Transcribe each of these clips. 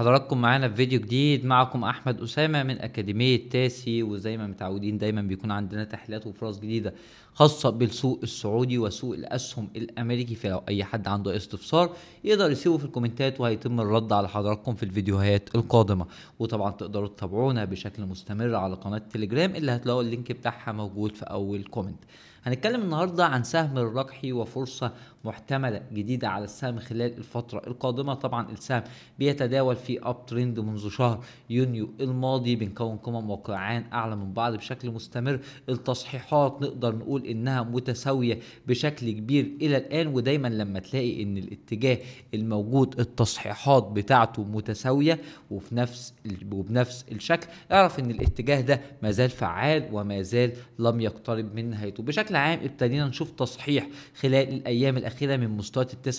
حضراتكم معانا في فيديو جديد معكم احمد اسامه من اكاديميه تاسي وزي ما متعودين دايما بيكون عندنا تحليلات وفرص جديده خاصه بالسوق السعودي وسوق الاسهم الامريكي فلو اي حد عنده استفسار يقدر يسيبه في الكومنتات وهيتم الرد على حضراتكم في الفيديوهات القادمه وطبعا تقدروا تتابعونا بشكل مستمر على قناه تليجرام اللي هتلاقوا اللينك بتاعها موجود في اول كومنت هنتكلم النهارده عن سهم الرجحي وفرصه محتمله جديده على السهم خلال الفتره القادمه طبعا السهم بيتداول في اب ترند منذ شهر يونيو الماضي بنكون قمم وقعان اعلى من بعض بشكل مستمر التصحيحات نقدر نقول انها متساويه بشكل كبير الى الان ودايما لما تلاقي ان الاتجاه الموجود التصحيحات بتاعته متساويه وفي نفس وبنفس الشكل اعرف ان الاتجاه ده ما زال فعال وما زال لم يقترب من نهايته بشكل عام ابتدينا نشوف تصحيح خلال الايام الاخيره من مستويات ال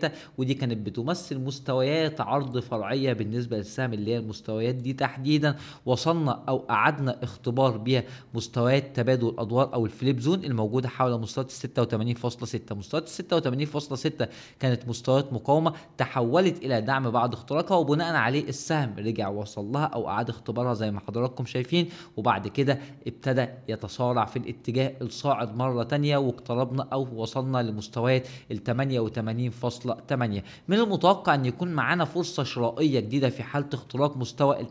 89.3 ودي كانت بتمثل مستويات عرض فرعيه بالنسبه للسهم اللي هي المستويات دي تحديدا وصلنا او اعدنا اختبار بيها مستويات تبادل الادوار او الفليب زون الموجوده حول مستويات 86.6 مستويات 86.6 كانت مستويات مقاومه تحولت الى دعم بعد اختراقها وبناء عليه السهم رجع وصل لها او اعاد اختبارها زي ما حضراتكم شايفين وبعد كده ابتدى يتصارع في الاتجاه الصاعد مره ثانيه واقتربنا او وصلنا لمستويات ال 88.8 من المتوقع ان يكون معانا فرصة شرائية جديدة في حالة اختراق مستوى ال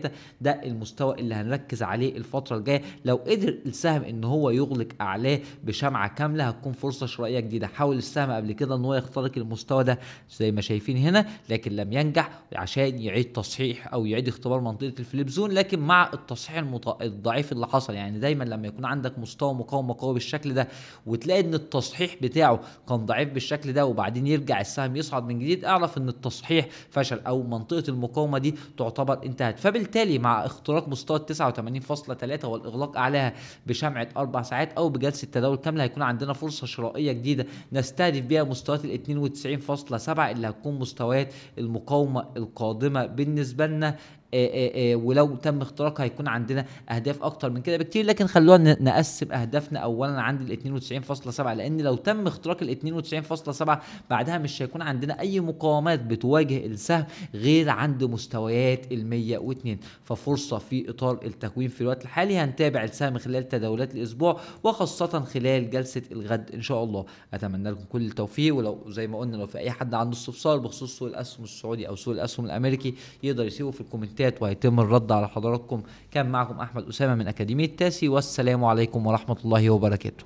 89.3 ده المستوى اللي هنركز عليه الفترة الجاية لو قدر السهم ان هو يغلق اعلاه بشمعة كاملة هتكون فرصة شرائية جديدة حاول السهم قبل كده ان هو يخترق المستوى ده زي ما شايفين هنا لكن لم ينجح عشان يعيد تصحيح او يعيد اختبار منطقة الفليب زون لكن مع التصحيح المط... الضعيف اللي حصل يعني دايما لما يكون عندك مستوى مقاومة قوي بالشكل ده وتلاقي ان التصحيح بتاعه كان ضعيف بالشكل ده وبعدين يرجع السهم يصعد من جديد اعرف ان ان التصحيح فشل او منطقه المقاومه دي تعتبر انتهت فبالتالي مع اختراق مستوى 89.3 والاغلاق اعلاها بشمعه اربع ساعات او بجلسه تداول كامله هيكون عندنا فرصه شرائيه جديده نستهدف بيها مستويات ال 92.7 اللي هتكون مستويات المقاومه القادمه بالنسبه لنا آه، آه، آه، ولو تم اختراقها هيكون عندنا اهداف اكتر من كده بكتير لكن خلونا نقسم اهدافنا اولا عند ال 92.7 لان لو تم اختراق ال 92.7 بعدها مش هيكون عندنا اي مقاومات بتواجه السهم غير عند مستويات ال 102 ففرصه في اطار التكوين في الوقت الحالي هنتابع السهم خلال تداولات الاسبوع وخاصه خلال جلسه الغد ان شاء الله اتمنى لكم كل التوفيق ولو زي ما قلنا لو في اي حد عنده استفسار بخصوص سوق الاسهم السعودي او سوق الاسهم الامريكي يقدر يسيبه في الكومنتات التحيات ويتم الرد على حضراتكم كان معكم أحمد أسامة من أكاديمية تاسي والسلام عليكم ورحمة الله وبركاته